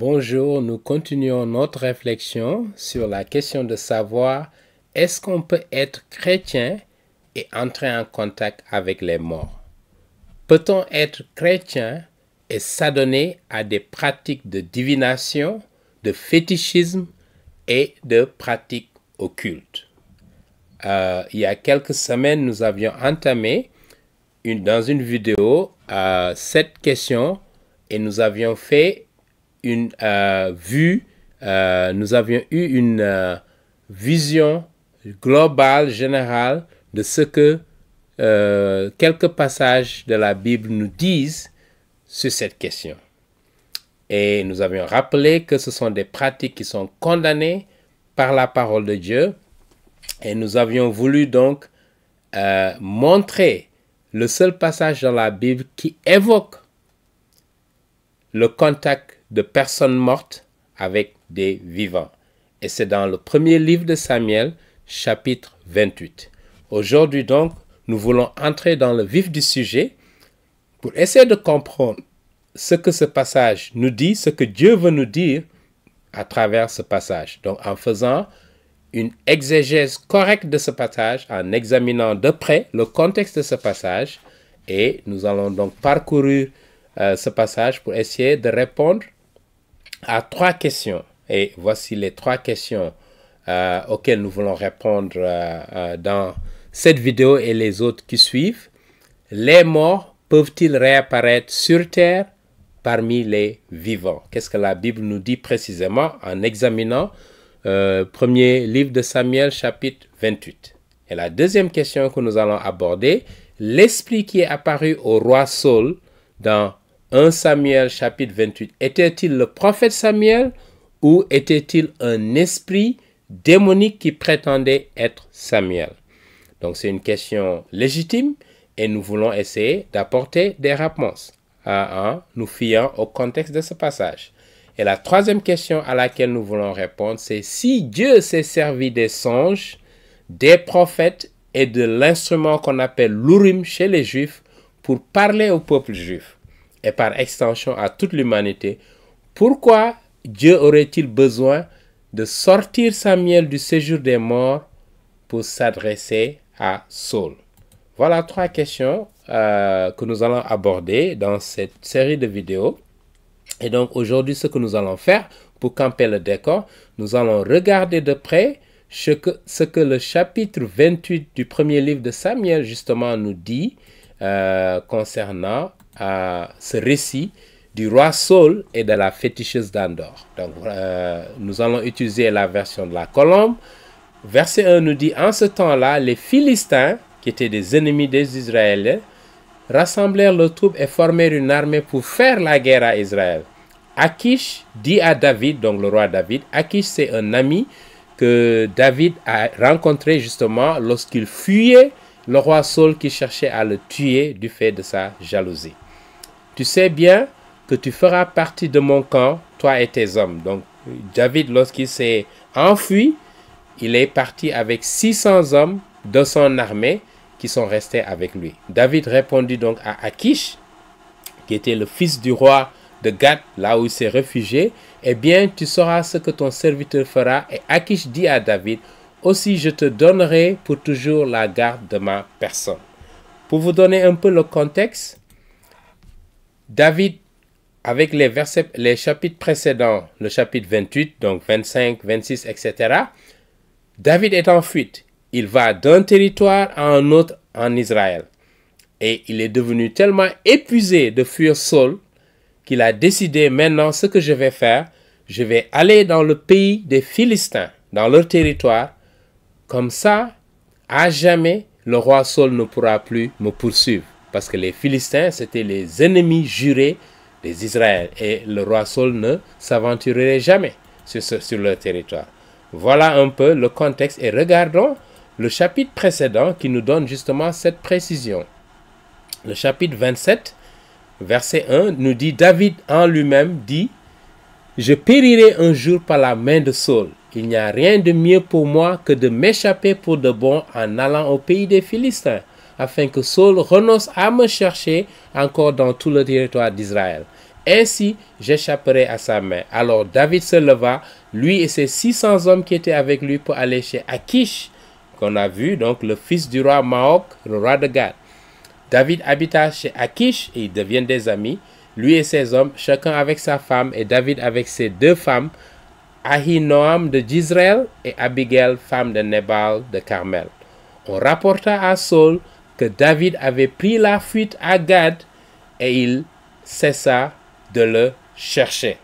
Bonjour, nous continuons notre réflexion sur la question de savoir est-ce qu'on peut être chrétien et entrer en contact avec les morts. Peut-on être chrétien et s'adonner à des pratiques de divination, de fétichisme et de pratiques occultes euh, Il y a quelques semaines, nous avions entamé dans une vidéo euh, cette question et nous avions fait une euh, vue, euh, nous avions eu une euh, vision globale, générale de ce que quelques passages de la Bible nous disent sur cette question. Et nous avions rappelé que ce sont des pratiques qui sont condamnées par la parole de Dieu. Et nous avions voulu donc montrer le seul passage dans la Bible qui évoque le contact de personnes mortes avec des vivants. Et c'est dans le premier livre de Samuel, chapitre 28. Aujourd'hui donc, nous voulons entrer dans le vif du sujet pour essayer de comprendre ce que ce passage nous dit, ce que Dieu veut nous dire à travers ce passage. Donc en faisant une exégèse correcte de ce passage, en examinant de près le contexte de ce passage, et nous allons donc parcourir euh, ce passage pour essayer de répondre à trois questions. Et voici les trois questions euh, auxquelles nous voulons répondre euh, euh, dans cette vidéo et les autres qui suivent. Les morts peuvent-ils réapparaître sur Terre parmi les vivants Qu'est-ce que la Bible nous dit précisément en examinant euh, premier livre de Samuel chapitre 28 Et la deuxième question que nous allons aborder, l'esprit qui est apparu au roi Saul dans 1 Samuel chapitre 28. Était-il le prophète Samuel ou était-il un esprit démonique qui prétendait être Samuel Donc c'est une question légitime et nous voulons essayer d'apporter des réponses nous fions au contexte de ce passage. Et la troisième question à laquelle nous voulons répondre, c'est si Dieu s'est servi des songes, des prophètes et de l'instrument qu'on appelle l'urim chez les juifs pour parler au peuple juif et par extension à toute l'humanité, pourquoi Dieu aurait-il besoin de sortir Samuel du séjour des morts pour s'adresser à Saul Voilà trois questions euh, que nous allons aborder dans cette série de vidéos. Et donc aujourd'hui, ce que nous allons faire pour camper le décor, nous allons regarder de près ce que, le chapitre 28 du premier livre de Samuel justement nous dit euh, concernant ce récit du roi Saul et de la féticheuse d'Andor Donc, euh, nous allons utiliser la version de la colombe. Verset 1 nous dit En ce temps-là, les Philistins, qui étaient des ennemis des Israéliens, rassemblèrent leurs troupes et formèrent une armée pour faire la guerre à Israël. Akish dit à David, donc le roi David, Akish c'est un ami que David a rencontré justement lorsqu'il fuyait le roi Saul qui cherchait à le tuer du fait de sa jalousie tu sais bien que tu feras partie de mon camp, toi et tes hommes. Donc David, lorsqu'il s'est enfui, il est parti avec 600 hommes de son armée qui sont restés avec lui. David répondit donc à Akish, qui était le fils du roi de Gath, là où il s'est réfugié, eh bien, tu sauras ce que ton serviteur fera. Et Akish dit à David, aussi je te donnerai pour toujours la garde de ma personne. Pour vous donner un peu le contexte, David, avec les, chapitres précédents, le chapitre 28, donc 25, 26, etc., David est en fuite. Il va d'un territoire à un autre en Israël. Et il est devenu tellement épuisé de fuir Saul qu'il a décidé maintenant ce que je vais faire. Je vais aller dans le pays des Philistins, dans leur territoire. Comme ça, à jamais, le roi Saul ne pourra plus me poursuivre parce que les Philistins, c'étaient les ennemis jurés des Israël, et le roi Saul ne s'aventurerait jamais sur, sur leur territoire. Voilà un peu le contexte, et regardons le chapitre précédent qui nous donne justement cette précision. Le chapitre 27, verset 1, nous dit, David en lui-même dit, je périrai un jour par la main de Saul. Il n'y a rien de mieux pour moi que de m'échapper pour de bon en allant au pays des Philistins afin que Saul renonce à me chercher encore dans tout le territoire d'Israël. Ainsi, j'échapperai à sa main. Alors David se leva, lui et ses 600 hommes qui étaient avec lui pour aller chez Akish, qu'on a vu, donc le fils du roi Maok, le roi de Gad. David habita chez Akish et ils deviennent des amis, lui et ses hommes, chacun avec sa femme et David avec ses deux femmes, Ahinoam de Jisraël et Abigail, femme de Nébal de Carmel. On rapporta à Saul David avait pris la fuite à Gad et il cessa de le chercher.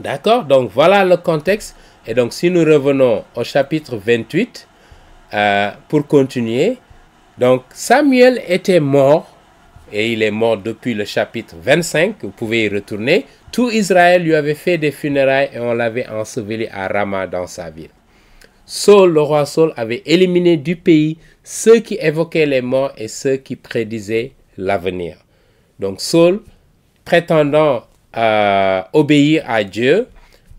D'accord Donc voilà le contexte. Et donc si nous revenons au chapitre 28, euh, pour continuer, donc Samuel était mort et il est mort depuis le chapitre 25, vous pouvez y retourner. Tout Israël lui avait fait des funérailles et on l'avait enseveli à Rama dans sa ville. Saul, le roi Saul, avait éliminé du pays ceux qui évoquaient les morts et ceux qui prédisaient l'avenir. Donc Saul, prétendant euh, obéir à Dieu,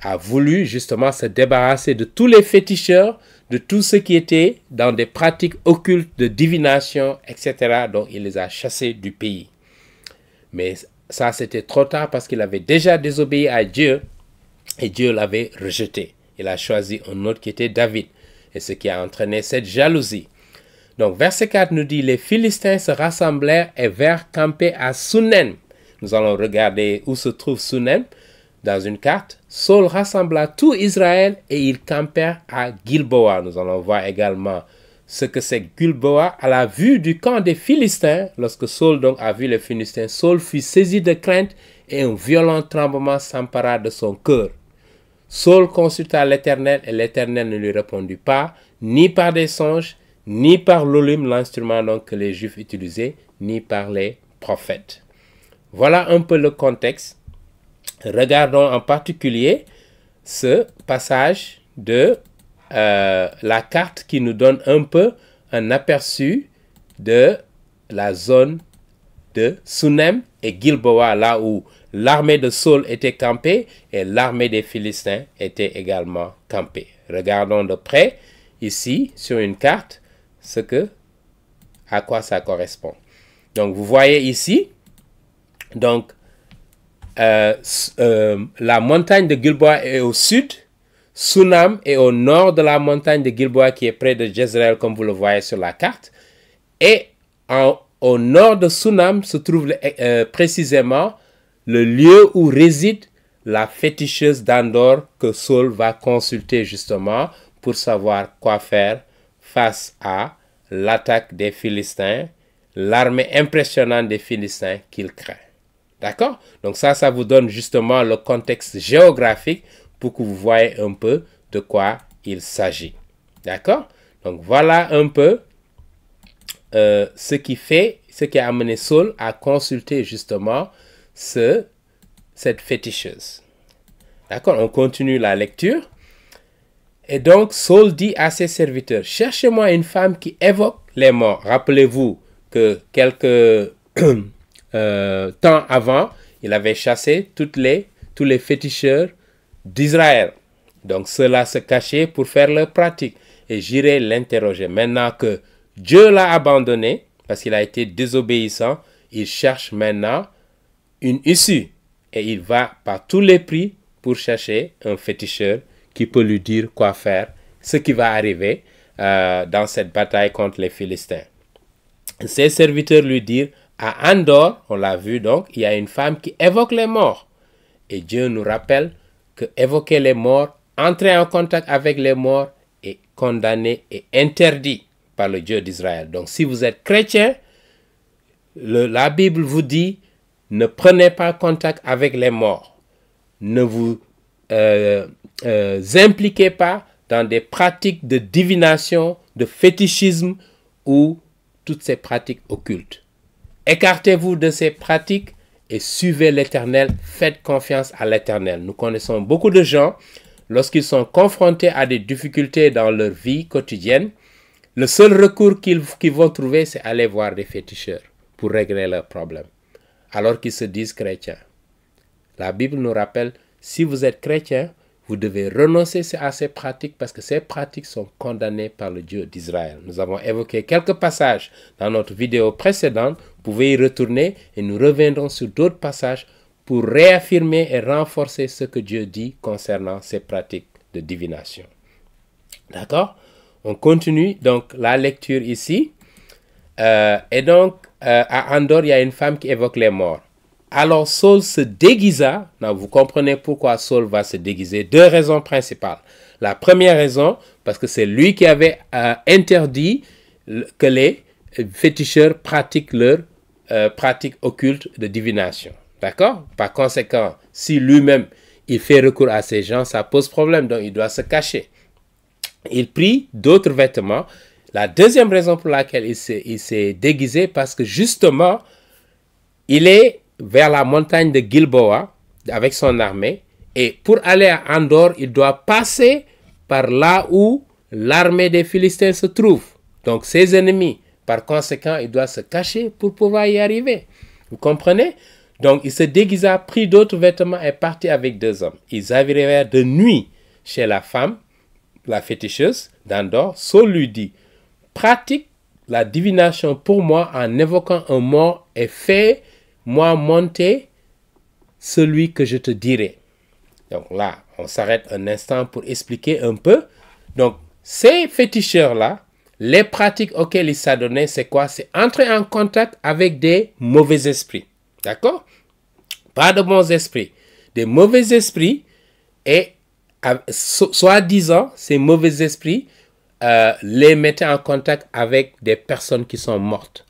a voulu justement se débarrasser de tous les féticheurs, de tout ceux qui étaient dans des pratiques occultes de divination, etc. Donc il les a chassés du pays. Mais ça, c'était trop tard parce qu'il avait déjà désobéi à Dieu et Dieu l'avait rejeté. Il a choisi un autre qui était David et ce qui a entraîné cette jalousie. Donc verset 4 nous dit, les Philistins se rassemblèrent et vinrent camper à Sunem. Nous allons regarder où se trouve Sunem dans une carte. Saul rassembla tout Israël et ils campèrent à Gilboa. Nous allons voir également ce que c'est Gilboa à la vue du camp des Philistins. Lorsque Saul donc a vu les Philistins, Saul fut saisi de crainte et un violent tremblement s'empara de son cœur. Saul consulta l'Éternel et l'Éternel ne lui répondit pas, ni par des songes, ni par l'olim, l'instrument que les Juifs utilisaient, ni par les prophètes. Voilà un peu le contexte. Regardons en particulier ce passage de euh, la carte qui nous donne un peu un aperçu de la zone de Sunem et Gilboa, là où l'armée de Saul était campée et l'armée des Philistins était également campée. Regardons de près ici sur une carte ce que, à quoi ça correspond. Donc, vous voyez ici, donc, euh, euh, la montagne de Gilboa est au sud, Sunam est au nord de la montagne de Gilboa qui est près de Jezreel, comme vous le voyez sur la carte. Et au nord de Sunam se trouve euh, précisément le lieu où réside la féticheuse d'Andor que Saul va consulter justement pour savoir quoi faire face à l'attaque des Philistins, l'armée impressionnante des Philistins qu'il craint. D'accord Donc ça, ça vous donne justement le contexte géographique pour que vous voyez un peu de quoi il s'agit. D'accord Donc voilà un peu euh, ce qui fait, ce qui a amené Saul à consulter justement ce, cette féticheuse. D'accord On continue la lecture. Et donc Saul dit à ses serviteurs, cherchez-moi une femme qui évoque les morts. Rappelez-vous que quelques euh, temps avant, il avait chassé toutes les, tous les féticheurs d'Israël. Donc cela se cachait pour faire leur pratique. Et j'irai l'interroger. Maintenant que Dieu l'a abandonné, parce qu'il a été désobéissant, il cherche maintenant une issue. Et il va par tous les prix pour chercher un féticheur qui peut lui dire quoi faire, ce qui va arriver euh, dans cette bataille contre les Philistins. Ses serviteurs lui dirent, à Andor, on l'a vu donc, il y a une femme qui évoque les morts. Et Dieu nous rappelle que évoquer les morts, entrer en contact avec les morts est condamné et interdit par le Dieu d'Israël. Donc si vous êtes chrétien, la Bible vous dit, ne prenez pas contact avec les morts. Ne vous euh, vous euh, impliquez pas dans des pratiques de divination, de fétichisme ou toutes ces pratiques occultes. Écartez-vous de ces pratiques et suivez l'Éternel, faites confiance à l'Éternel. Nous connaissons beaucoup de gens, lorsqu'ils sont confrontés à des difficultés dans leur vie quotidienne, le seul recours qu'ils vont trouver, c'est aller voir des féticheurs pour régler leurs problèmes, alors qu'ils se disent chrétiens. La Bible nous rappelle, si vous êtes chrétien, vous devez renoncer à ces pratiques parce que ces pratiques sont condamnées par le Dieu d'Israël. Nous avons évoqué quelques passages dans notre vidéo précédente. Vous pouvez y retourner et nous reviendrons sur d'autres passages pour réaffirmer et renforcer ce que Dieu dit concernant ces pratiques de divination. D'accord On continue donc la lecture ici. Euh, et donc, euh, à Andorre, il y a une femme qui évoque les morts. Alors Saul se déguisa. vous comprenez pourquoi Saul va se déguiser. Deux raisons principales. La première raison, parce que c'est lui qui avait euh, interdit que les féticheurs pratiquent leur euh, pratique occulte de divination. D'accord Par conséquent, si lui-même il fait recours à ces gens, ça pose problème, donc il doit se cacher. Il prit d'autres vêtements. La deuxième raison pour laquelle il s'est déguisé, parce que justement, il est vers la montagne de Gilboa avec son armée. Et pour aller à Andorre, il doit passer par là où l'armée des Philistins se trouve, donc ses ennemis. Par conséquent, il doit se cacher pour pouvoir y arriver. Vous comprenez Donc il se déguisa, prit d'autres vêtements et partit avec deux hommes. Ils arrivèrent de nuit chez la femme, la féticheuse d'Andorre. Saul lui dit, pratique la divination pour moi en évoquant un mort et fais moi monter celui que je te dirai. Donc là, on s'arrête un instant pour expliquer un peu. Donc, ces féticheurs-là, les pratiques auxquelles ils s'adonnaient, c'est quoi C'est entrer en contact avec des mauvais esprits. D'accord Pas de bons esprits. Des mauvais esprits et, euh, soi-disant, ces mauvais esprits euh, les mettaient en contact avec des personnes qui sont mortes.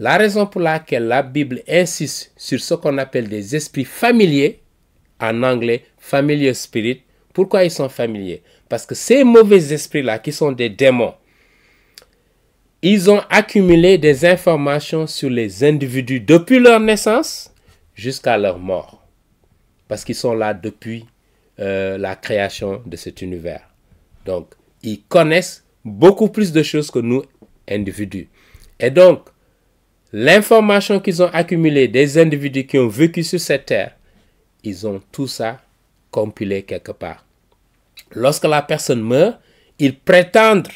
La raison pour laquelle la Bible insiste sur ce qu'on appelle des esprits familiers, en anglais familiar spirit, pourquoi ils sont familiers Parce que ces mauvais esprits-là, qui sont des démons, ils ont accumulé des informations sur les individus depuis leur naissance jusqu'à leur mort. Parce qu'ils sont là depuis euh, la création de cet univers. Donc, ils connaissent beaucoup plus de choses que nous, individus. Et donc, l'information qu'ils ont accumulée des individus qui ont vécu sur cette terre, ils ont tout ça compilé quelque part. Lorsque la personne meurt, ils prétendent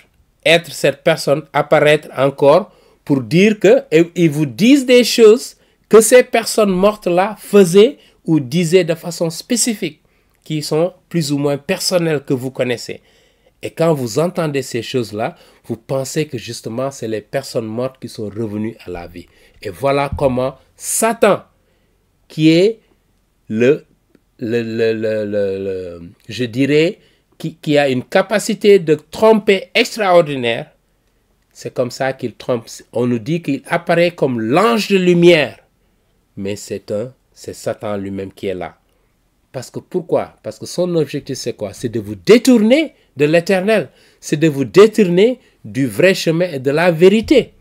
être cette personne, apparaître encore pour dire que, ils vous disent des choses que ces personnes mortes-là faisaient ou disaient de façon spécifique, qui sont plus ou moins personnelles que vous connaissez. Et quand vous entendez ces choses-là, vous pensez que justement, c'est les personnes mortes qui sont revenues à la vie. Et voilà comment Satan, qui est le, je dirais, qui, qui, a une capacité de tromper extraordinaire, c'est comme ça qu'il trompe. On nous dit qu'il apparaît comme l'ange de lumière, mais c'est un, c'est Satan lui-même qui est là. Parce que pourquoi Parce que son objectif c'est quoi C'est de vous détourner de l'Éternel, c'est de vous détourner du vrai chemin et de la vérité,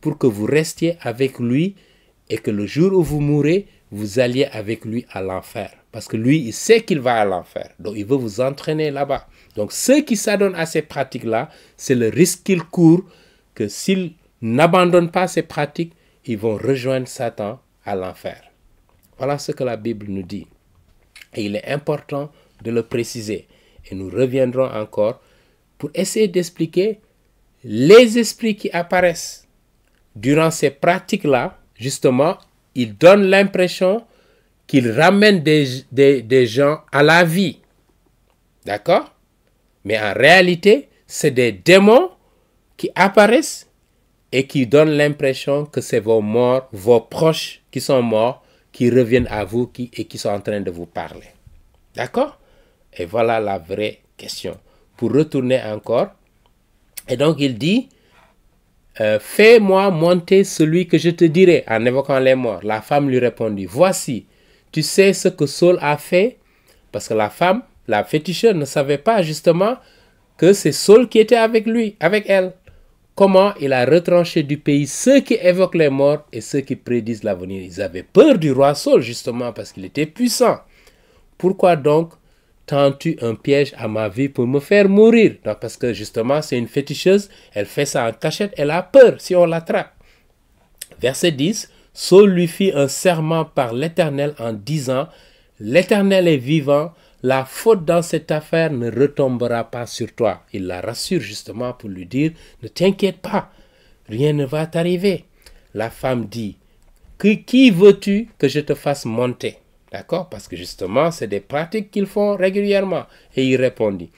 pour que vous restiez avec lui et que le jour où vous mourrez, vous alliez avec lui à l'enfer. Parce que lui, il sait qu'il va à l'enfer. Donc, il veut vous entraîner là-bas. Donc, ceux qui s'adonnent à ces pratiques-là, c'est le risque qu'ils courent que s'ils n'abandonnent pas ces pratiques, ils vont rejoindre Satan à l'enfer. Voilà ce que la Bible nous dit. Et il est important de le préciser et nous reviendrons encore pour essayer d'expliquer les esprits qui apparaissent. Durant ces pratiques-là, justement, ils donnent l'impression qu'ils ramènent des, gens à la vie. D'accord Mais en réalité, c'est des démons qui apparaissent et qui donnent l'impression que c'est vos morts, vos proches qui sont morts, qui reviennent à vous et qui sont en train de vous parler. D'accord et voilà la vraie question. Pour retourner encore, et donc il dit, euh, fais-moi monter celui que je te dirai en évoquant les morts. La femme lui répondit, voici, tu sais ce que Saul a fait Parce que la femme, la féticheuse, ne savait pas justement que c'est Saul qui était avec lui, avec elle. Comment il a retranché du pays ceux qui évoquent les morts et ceux qui prédisent l'avenir. Ils avaient peur du roi Saul justement parce qu'il était puissant. Pourquoi donc tends-tu un piège à ma vie pour me faire mourir Parce que justement, c'est une féticheuse, elle fait ça en cachette, elle a peur si on l'attrape. Verset 10, Saul lui fit un serment par l'Éternel en disant, L'Éternel est vivant, la faute dans cette affaire ne retombera pas sur toi. Il la rassure justement pour lui dire, ne t'inquiète pas, rien ne va t'arriver. La femme dit, qui veux-tu que je te fasse monter D'accord Parce que justement, c'est des pratiques qu'ils font régulièrement. Et il répondit,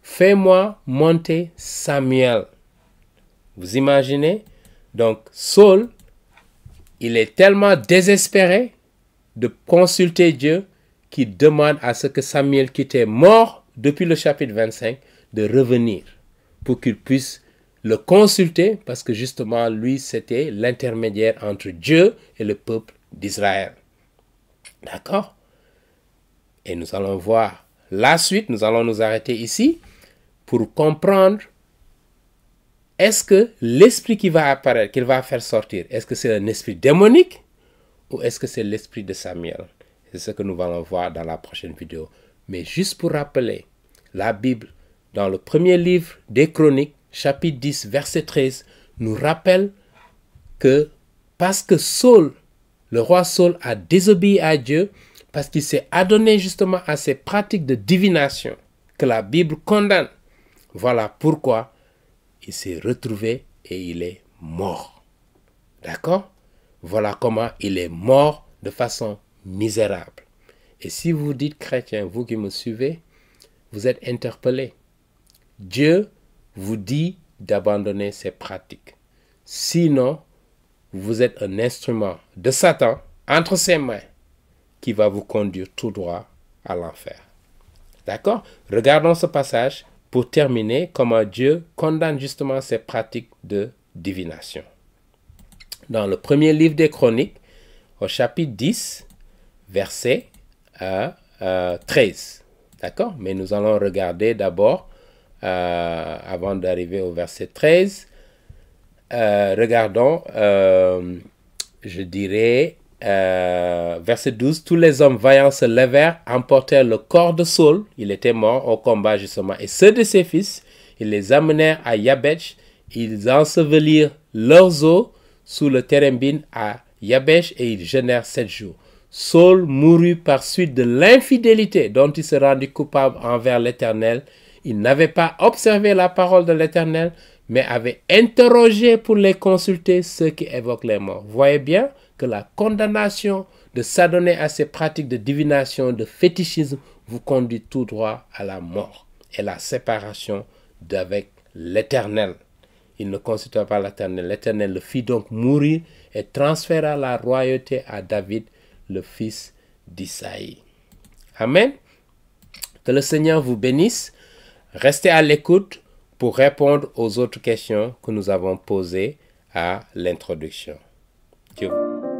fais-moi monter Samuel. Vous imaginez Donc, Saul, il est tellement désespéré de consulter Dieu qu'il demande à ce que Samuel, qui était mort depuis le chapitre 25, de revenir pour qu'il puisse le consulter, parce que justement, lui, c'était l'intermédiaire entre Dieu et le peuple d'Israël. D'accord Et nous allons voir la suite. Nous allons nous arrêter ici pour comprendre est-ce que l'esprit qui va apparaître, qu'il va faire sortir, est-ce que c'est un esprit démonique ou est-ce que c'est l'esprit de Samuel C'est ce que nous allons voir dans la prochaine vidéo. Mais juste pour rappeler, la Bible, dans le premier livre des Chroniques, chapitre 10, verset 13, nous rappelle que parce que Saul le roi Saul a désobéi à Dieu parce qu'il s'est adonné justement à ces pratiques de divination que la Bible condamne. Voilà pourquoi il s'est retrouvé et il est mort. D'accord Voilà comment il est mort de façon misérable. Et si vous dites chrétien, vous qui me suivez, vous êtes interpellé. Dieu vous dit d'abandonner ces pratiques. Sinon, vous êtes un instrument de Satan entre ses mains qui va vous conduire tout droit à l'enfer. D'accord Regardons ce passage pour terminer comment Dieu condamne justement ces pratiques de divination. Dans le premier livre des Chroniques, au chapitre 10, verset 13. Euh, euh, D'accord Mais nous allons regarder d'abord, euh, avant d'arriver au verset 13, euh, regardons, euh, je dirais, euh, verset 12, tous les hommes vaillants se levèrent, emportèrent le corps de Saul, il était mort au combat justement, et ceux de ses fils, ils les amenèrent à Yabesh. ils ensevelirent leurs os sous le térembine à Yabesh et ils génèrent sept jours. Saul mourut par suite de l'infidélité dont il se rendit coupable envers l'Éternel. Il n'avait pas observé la parole de l'Éternel, mais avait interrogé pour les consulter ceux qui évoquent les morts. Voyez bien que la condamnation de s'adonner à ces pratiques de divination, de fétichisme, vous conduit tout droit à la mort et la séparation d'avec l'Éternel. Il ne consulta pas l'Éternel. L'Éternel le fit donc mourir et transféra la royauté à David, le fils d'Isaïe. Amen. Que le Seigneur vous bénisse. Restez à l'écoute pour répondre aux autres questions que nous avons posées à l'introduction. Dieu.